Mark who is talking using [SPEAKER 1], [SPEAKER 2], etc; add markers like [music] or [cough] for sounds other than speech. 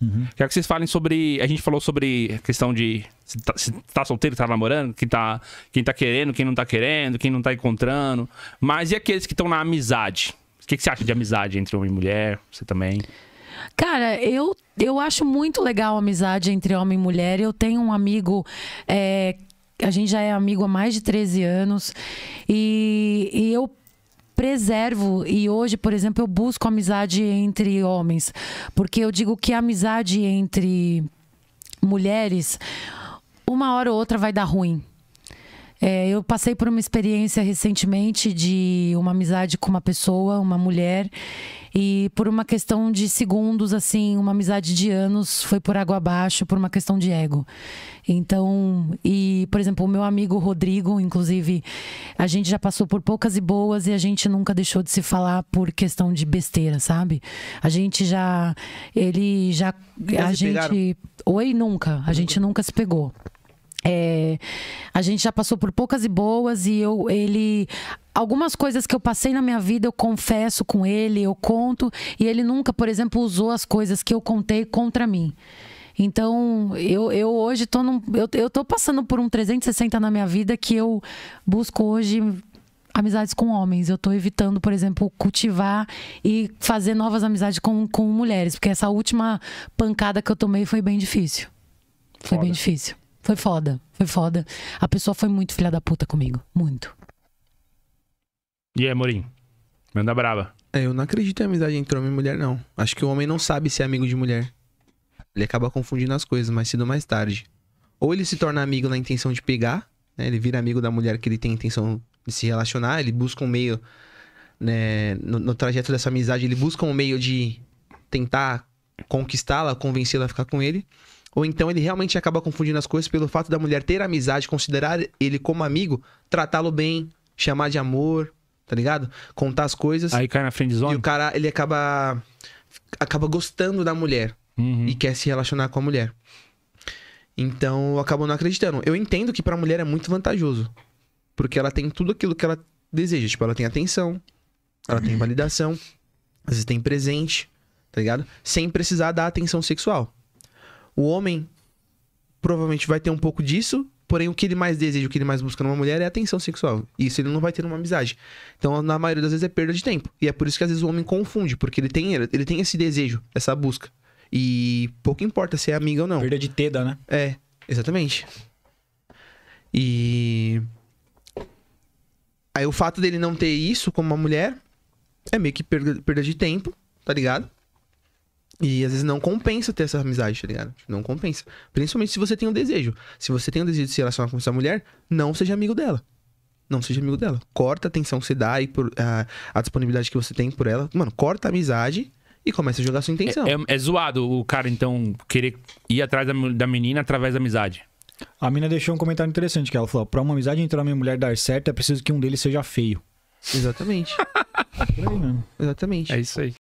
[SPEAKER 1] Uhum. Quero que vocês falem sobre. A gente falou sobre a questão de se tá, se tá solteiro, tá namorando, quem tá, quem tá querendo, quem não tá querendo, quem não tá encontrando. Mas e aqueles que estão na amizade? O que, que você acha de amizade entre homem e mulher? Você também?
[SPEAKER 2] Cara, eu, eu acho muito legal a amizade entre homem e mulher. Eu tenho um amigo. É, a gente já é amigo há mais de 13 anos. E, e eu preservo e hoje, por exemplo, eu busco amizade entre homens, porque eu digo que a amizade entre mulheres uma hora ou outra vai dar ruim. É, eu passei por uma experiência recentemente de uma amizade com uma pessoa, uma mulher, e por uma questão de segundos, assim, uma amizade de anos foi por água abaixo, por uma questão de ego. Então, e, por exemplo, o meu amigo Rodrigo, inclusive, a gente já passou por poucas e boas e a gente nunca deixou de se falar por questão de besteira, sabe? A gente já. Ele já. Eles a gente. Pegaram? Oi, nunca. A gente nunca se pegou. É, a gente já passou por poucas e boas e eu, ele algumas coisas que eu passei na minha vida eu confesso com ele, eu conto, e ele nunca, por exemplo, usou as coisas que eu contei contra mim. Então, eu, eu hoje tô num, eu, eu tô passando por um 360 na minha vida que eu busco hoje amizades com homens. Eu estou evitando, por exemplo, cultivar e fazer novas amizades com, com mulheres, porque essa última pancada que eu tomei foi bem difícil. Foi Foda. bem difícil. Foi foda, foi foda. A pessoa foi muito filha da puta comigo, muito.
[SPEAKER 3] E aí, Morim? Manda brava. É, eu não acredito em amizade entre homem e mulher, não. Acho que o homem não sabe ser amigo de mulher. Ele acaba confundindo as coisas mais cedo ou mais tarde. Ou ele se torna amigo na intenção de pegar, né? Ele vira amigo da mulher que ele tem intenção de se relacionar, ele busca um meio, né? No, no trajeto dessa amizade, ele busca um meio de tentar conquistá-la, convencê-la a ficar com ele. Ou então ele realmente acaba confundindo as coisas pelo fato da mulher ter amizade, considerar ele como amigo, tratá-lo bem, chamar de amor, tá ligado? Contar as coisas. Aí cai na frente E o cara, ele acaba acaba gostando da mulher uhum. e quer se relacionar com a mulher. Então, acabou não acreditando. Eu entendo que para a mulher é muito vantajoso, porque ela tem tudo aquilo que ela deseja, tipo, ela tem atenção, ela tem validação, às vezes tem presente, tá ligado? Sem precisar da atenção sexual. O homem provavelmente vai ter um pouco disso, porém o que ele mais deseja, o que ele mais busca numa mulher é atenção sexual. Isso ele não vai ter numa amizade. Então, na maioria das vezes é perda de tempo. E é por isso que às vezes o homem confunde, porque ele tem, ele tem esse desejo, essa busca. E pouco importa se é amiga ou não. Perda de teda, né? É, exatamente. E aí o fato dele não ter isso como uma mulher é meio que perda, perda de tempo, tá ligado? E às vezes não compensa ter essa amizade, tá ligado? Tipo, não compensa. Principalmente se você tem um desejo. Se você tem um desejo de se relacionar com essa mulher, não seja amigo dela. Não seja amigo dela. Corta a atenção que você dá e por, a, a disponibilidade que você tem por ela. Mano, corta a amizade e começa a jogar sua intenção. É, é,
[SPEAKER 1] é, zoado o cara, então, querer ir atrás da, da menina através da amizade.
[SPEAKER 3] A mina deixou um comentário interessante que ela falou: pra uma amizade entre homem e mulher dar certo, é preciso que um deles seja feio. Exatamente. é [laughs] Exatamente. É isso aí.